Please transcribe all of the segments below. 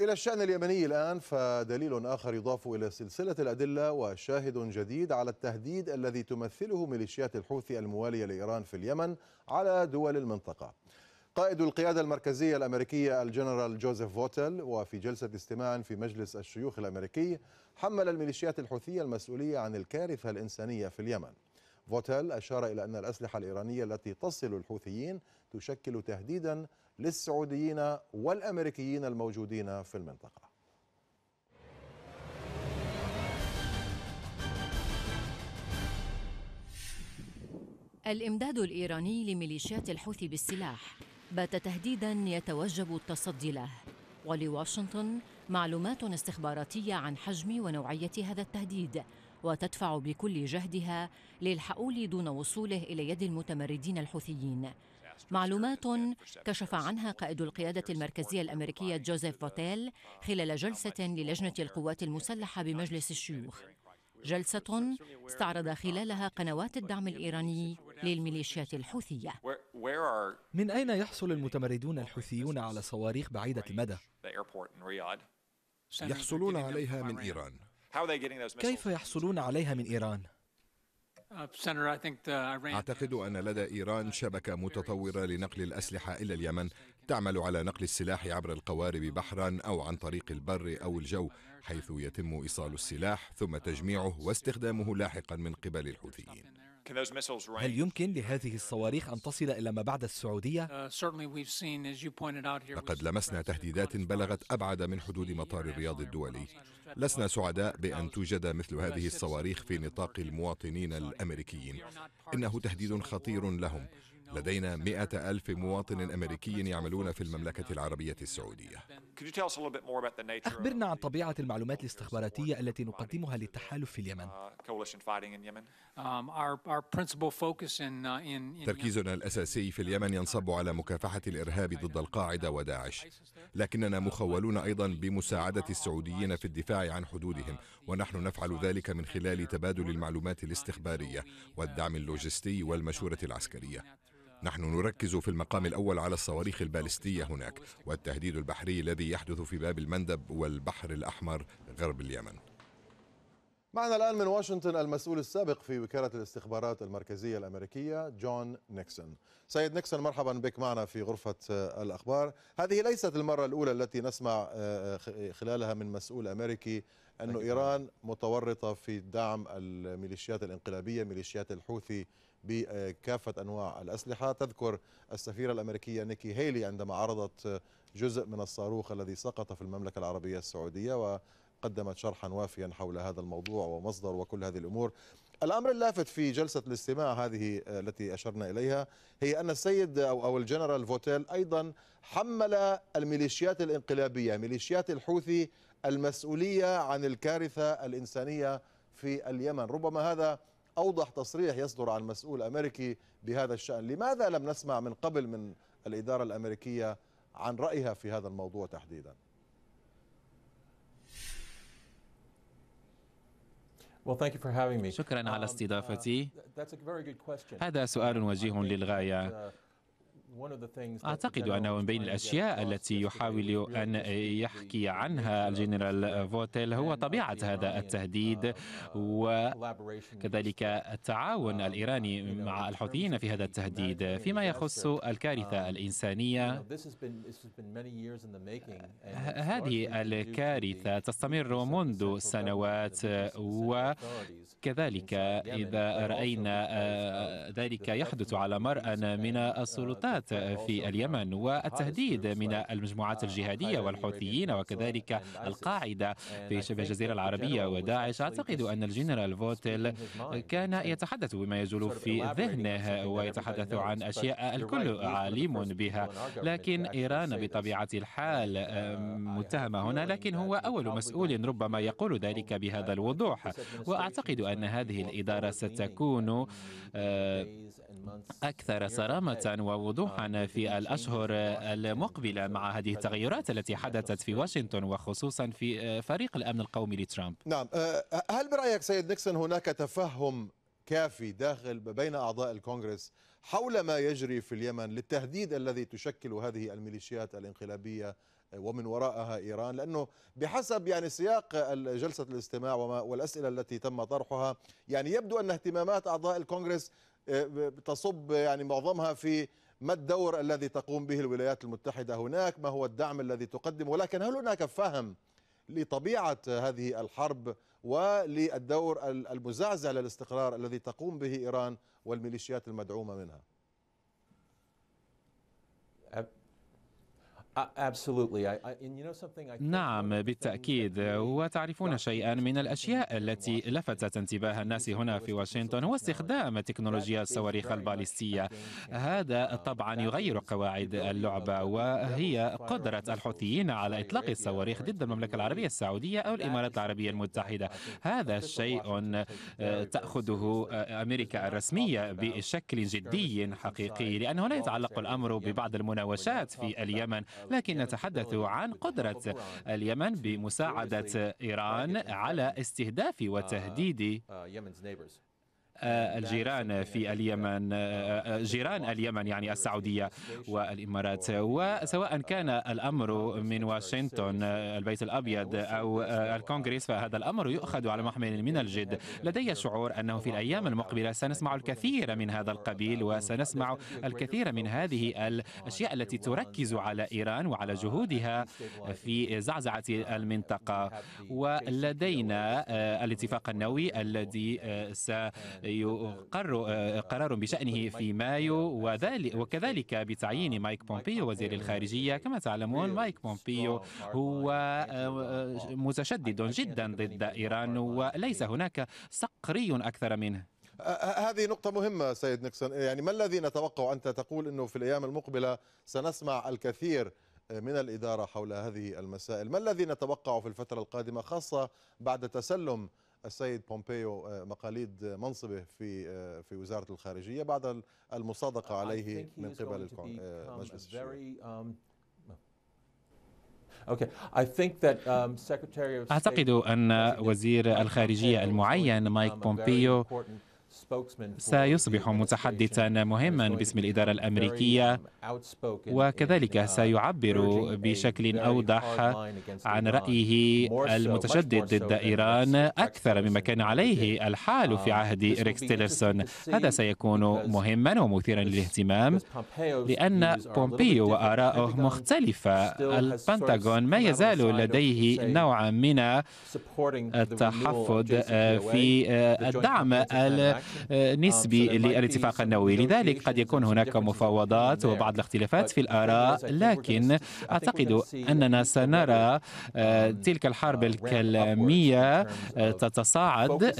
إلى الشأن اليمني الآن فدليل آخر يضاف إلى سلسلة الأدلة وشاهد جديد على التهديد الذي تمثله ميليشيات الحوثي الموالية لإيران في اليمن على دول المنطقة قائد القيادة المركزية الأمريكية الجنرال جوزيف فوتل وفي جلسة استماع في مجلس الشيوخ الأمريكي حمل الميليشيات الحوثية المسؤولية عن الكارثة الإنسانية في اليمن فوتيل أشار إلى أن الأسلحة الإيرانية التي تصل الحوثيين تشكل تهديدا للسعوديين والأمريكيين الموجودين في المنطقة الإمداد الإيراني لميليشيات الحوثي بالسلاح بات تهديدا يتوجب التصدي له ولواشنطن معلومات استخباراتية عن حجم ونوعية هذا التهديد وتدفع بكل جهدها للحؤول دون وصوله إلى يد المتمردين الحوثيين معلومات كشف عنها قائد القيادة المركزية الأمريكية جوزيف فوتيل خلال جلسة للجنة القوات المسلحة بمجلس الشيوخ جلسة استعرض خلالها قنوات الدعم الإيراني للميليشيات الحوثية من أين يحصل المتمردون الحوثيون على صواريخ بعيدة المدى؟ يحصلون عليها من إيران كيف يحصلون عليها من إيران؟ uh, أعتقد أن لدى إيران شبكة متطورة لنقل الأسلحة إلى اليمن تعمل على نقل السلاح عبر القوارب بحرا أو عن طريق البر أو الجو حيث يتم إيصال السلاح ثم تجميعه واستخدامه لاحقا من قبل الحوثيين هل يمكن لهذه الصواريخ أن تصل إلى ما بعد السعودية؟ uh, لقد لمسنا تهديدات بلغت أبعد من حدود مطار الرياض الدولي لسنا سعداء بأن توجد مثل هذه الصواريخ في نطاق المواطنين الأمريكيين إنه تهديد خطير لهم لدينا مئة ألف مواطن أمريكي يعملون في المملكة العربية السعودية أخبرنا عن طبيعة المعلومات الاستخباراتية التي نقدمها للتحالف في اليمن uh, Uh, تركيزنا الأساسي في اليمن ينصب على مكافحة الإرهاب ضد القاعدة وداعش لكننا مخولون أيضا بمساعدة السعوديين في الدفاع عن حدودهم ونحن نفعل ذلك من خلال تبادل المعلومات الاستخبارية والدعم اللوجستي والمشورة العسكرية نحن نركز في المقام الأول على الصواريخ البالستية هناك والتهديد البحري الذي يحدث في باب المندب والبحر الأحمر غرب اليمن معنا الآن من واشنطن المسؤول السابق في وكالة الاستخبارات المركزية الأمريكية جون نيكسون سيد نيكسون مرحبا بك معنا في غرفة آه، الأخبار هذه ليست المرة الأولى التي نسمع آه، خلالها من مسؤول أمريكي أن إيران متورطة في دعم الميليشيات الانقلابية ميليشيات الحوثي بكافة أنواع الأسلحة تذكر السفيرة الأمريكية نيكي هيلي عندما عرضت آه، جزء من الصاروخ الذي سقط في المملكة العربية السعودية و قدمت شرحا وافيا حول هذا الموضوع ومصدر وكل هذه الأمور الأمر اللافت في جلسة الاستماع هذه آه، التي أشرنا إليها هي أن السيد أو, أو الجنرال فوتيل أيضا حمل الميليشيات الانقلابية ميليشيات الحوثي المسؤولية عن الكارثة الإنسانية في اليمن ربما هذا أوضح تصريح يصدر عن مسؤول أمريكي بهذا الشأن لماذا لم نسمع من قبل من الإدارة الأمريكية عن رأيها في هذا الموضوع تحديداً شكرا على um, استضافتي uh, هذا سؤال وجيه للغاية uh, أعتقد أنه من بين الأشياء التي يحاول أن يحكي عنها الجنرال فوتيل هو طبيعة هذا التهديد uh, وكذلك التعاون الإيراني مع الحوثيين في هذا التهديد فيما يخص um, الكارثة الإنسانية هذه الكارثة تستمر منذ سنوات وكذلك إذا رأينا آه، ذلك يحدث على مرأى من السلطات uh, العمليات في اليمن والتهديد من المجموعات الجهادية والحوثيين وكذلك القاعدة في شبه الجزيرة العربية وداعش أعتقد أن الجنرال فوتل كان يتحدث بما يجول في ذهنه ويتحدث عن أشياء الكل عالم بها لكن إيران بطبيعة الحال متهمة هنا لكن هو أول مسؤول ربما يقول ذلك بهذا الوضوح وأعتقد أن هذه الإدارة ستكون أكثر صرامة ووضوحا في الأشهر المقبلة مع هذه التغيرات التي حدثت في واشنطن وخصوصا في فريق الأمن القومي لترامب نعم أه، هل برأيك سيد نيكسون هناك تفهم كافي داخل بين أعضاء الكونغرس حول ما يجري في اليمن للتهديد الذي تشكل هذه الميليشيات الانقلابية أه، ومن وراءها إيران لأنه بحسب يعني سياق جلسة الاستماع والأسئلة التي تم طرحها يعني يبدو أن اهتمامات أعضاء الكونغرس آه، تصب يعني معظمها في ما الدور الذي تقوم به الولايات المتحدة هناك ما هو الدعم الذي تقدم؟ ولكن هل هناك فهم لطبيعة هذه الحرب وللدور المزعزع للاستقرار الذي تقوم به إيران والميليشيات المدعومة منها نعم بالتأكيد وتعرفون شيئا من الأشياء التي لفتت انتباه الناس هنا في واشنطن هو استخدام تكنولوجيا الصواريخ البالستية هذا uh, طبعا يغير قواعد اللعبة وهي قدرة الحوثيين على إطلاق الصواريخ ضد المملكة العربية السعودية أو الإمارات العربية المتحدة هذا شيء آه، تأخذه آه، أمريكا الرسمية بشكل جدي حقيقي لأنه لا يتعلق الأمر ببعض المناوشات في اليمن لكن نتحدث عن قدرة اليمن بمساعدة إيران على استهداف وتهديد آه، الجيران في اليمن آه، آه، جيران اليمن يعني السعودية والإمارات وسواء كان الأمر من واشنطن البيت الأبيض أو الكونغرس فهذا الأمر يؤخذ على محمل من الجد لدي شعور أنه في الأيام المقبلة سنسمع الكثير من هذا القبيل وسنسمع الكثير من هذه الأشياء التي تركز على إيران وعلى جهودها في زعزعة المنطقة ولدينا الاتفاق النووي الذي س يقر يعني آه، قرار بشأنه في مايو وذلك وكذلك بتعيين مايك بومبيو وزير الخارجية كما تعلمون مايك بومبيو هو آه، آه، متشدد جدا ضد إيران وليس هناك صقري أكثر منه هذه نقطة مهمة سيد نيكسون يعني ما الذي نتوقع أنت تقول أنه في الأيام المقبلة سنسمع الكثير من الإدارة حول هذه المسائل ما الذي نتوقعه في الفترة القادمة خاصة بعد تسلم السيد بومبيو آه، مقاليد منصبه في آه، في وزاره الخارجيه بعد المصادقه عليه من قبل آه، مجلس الشيوخ um, um, أعتقد أن وزير الخارجية المعين مايك بومبيو سيصبح متحدثا مهما باسم الإدارة الأمريكية um, وكذلك uh, سيعبر بشكل أوضح عن رأيه المتشدد ضد إيران أكثر مما كان عليه الحال في um, عهد ريكس تيلرسون هذا سيكون مهما ومثيرا للاهتمام لأن بومبيو وآراؤه مختلفة البنتاغون ما يزال لديه نوع من التحفظ في uh, الدعم آه، نسبي آه، للاتفاق النووي لذلك قد يكون هناك مفاوضات وبعض الاختلافات في الآراء طيب، لكن أعتقد أننا سنرى آه، تلك الحرب الكلامية تتصاعد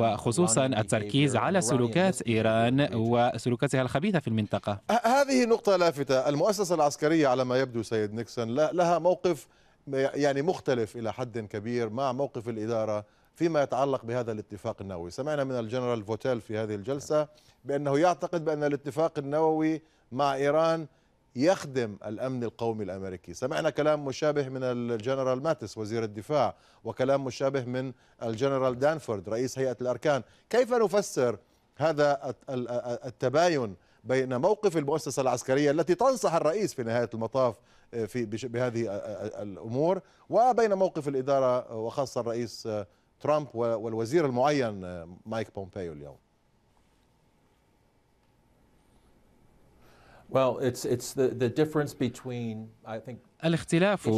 وخصوصا التركيز على سلوكات إيران وسلوكاتها الخبيثة في المنطقة هذه نقطة لافتة المؤسسة العسكرية على ما يبدو سيد نيكسون لها موقف يعني مختلف إلى حد كبير مع موقف الإدارة فيما يتعلق بهذا الاتفاق النووي سمعنا من الجنرال فوتيل في هذه الجلسة بأنه يعتقد بأن الاتفاق النووي مع إيران يخدم الأمن القومي الأمريكي سمعنا كلام مشابه من الجنرال ماتس وزير الدفاع وكلام مشابه من الجنرال دانفورد رئيس هيئة الأركان كيف نفسر هذا التباين بين موقف المؤسسة العسكرية التي تنصح الرئيس في نهاية المطاف آه، في بهذه آه، آه، الأمور وبين موقف الإدارة وخاصة الرئيس ترامب والوزير المعين مايك بومبيو اليوم Well, it's, it's the, the difference between, I think, الاختلاف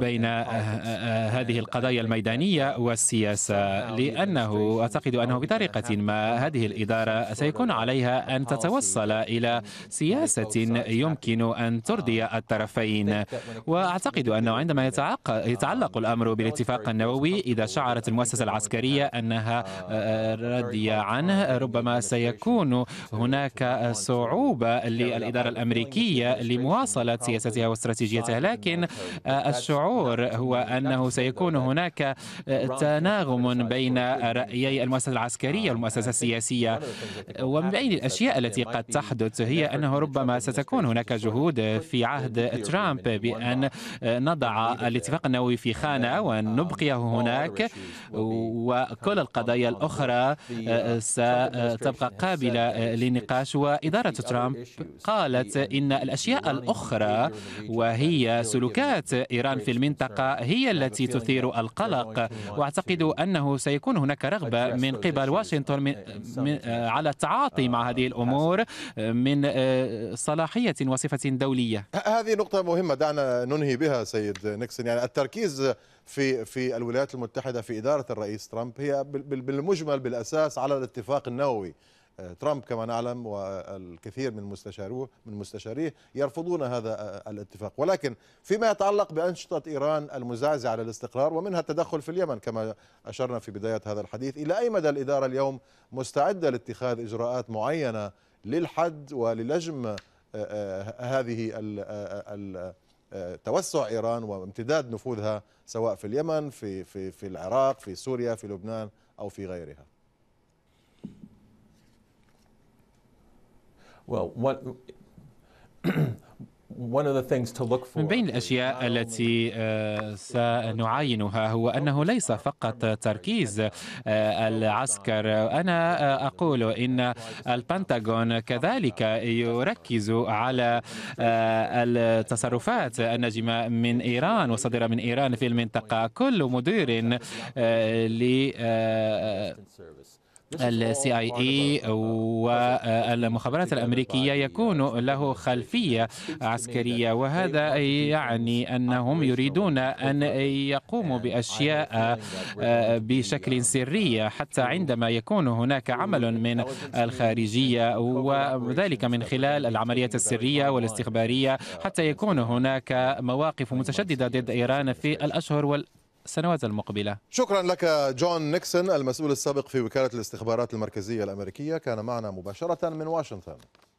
بين آه، آه، آه، هذه القضايا الميدانية والسياسة لأنه أعتقد أنه بطريقة ما هذه الإدارة سيكون عليها uh, أن تتوصل إلى سياسة يمكن أن ترضي um, الطرفين وأعتقد أنه عندما يتعلق الأمر بالاتفاق النووي إذا شعرت المؤسسة العسكرية uh, أنها راضية عنه ربما سيكون هناك صعوبة للإدارة الأمريكية لمواصلة سياستها واستراتيجيتها خارجيتها لكن آه، الشعور هو أنه سيكون هناك آه، تناغم بين رأيي المؤسسة العسكرية um, والمؤسسة السياسية ومن بين الأشياء التي قد تحدث هي أنه ربما ستكون هناك جهود في عهد ترامب بأن آه، نضع الاتفاق النووي في خانة um, ونبقيه هناك وكل القضايا الأخرى ستبقى قابلة للنقاش وإدارة ترامب قالت um, إن الأشياء الأخرى وهي هي سلوكات إيران في المنطقة هي التي تثير القلق وأعتقد أنه سيكون هناك رغبة من قبل واشنطن من على التعاطي مع هذه الأمور من آه، صلاحية وصفة دولية هذه نقطة مهمة دعنا ننهي بها سيد نيكسون يعني التركيز في في الولايات المتحدة في إدارة الرئيس ترامب هي بالمجمل بالأساس على الاتفاق النووي آه، ترامب كما نعلم والكثير من مستشاروه من مستشاريه يرفضون هذا آه، الاتفاق ولكن فيما يتعلق بأنشطة إيران المزعزعة للاستقرار ومنها التدخل في اليمن كما أشرنا في بداية هذا الحديث إلى أي مدى الإدارة اليوم مستعدة لاتخاذ إجراءات معينة للحد وللجم آه، هذه توسع ايران وامتداد نفوذها سواء في اليمن في في في العراق في سوريا في لبنان او في غيرها Well, what من بين الأشياء التي آه، سنعاينها هو أنه ليس فقط تركيز آه، العسكر أنا آه، أقول إن البنتاغون كذلك يركز على التصرفات الناجمة من إيران وصدر من إيران في المنطقة كل مدير ل السي اي اي والمخابرات الامريكيه uh, يكون له خلفيه عسكريه وهذا يعني انهم يريدون ان يقوموا باشياء uh, بشكل uh, سري حتى عندما يكون هناك عمل من الخارجيه وذلك من خلال العمليات السريه والاستخباريه حتى يكون هناك مواقف متشدده ضد ايران في الاشهر وال السنوات المقبلة شكرا لك جون نيكسون المسؤول السابق في وكالة الاستخبارات المركزية الأمريكية كان معنا مباشرة من واشنطن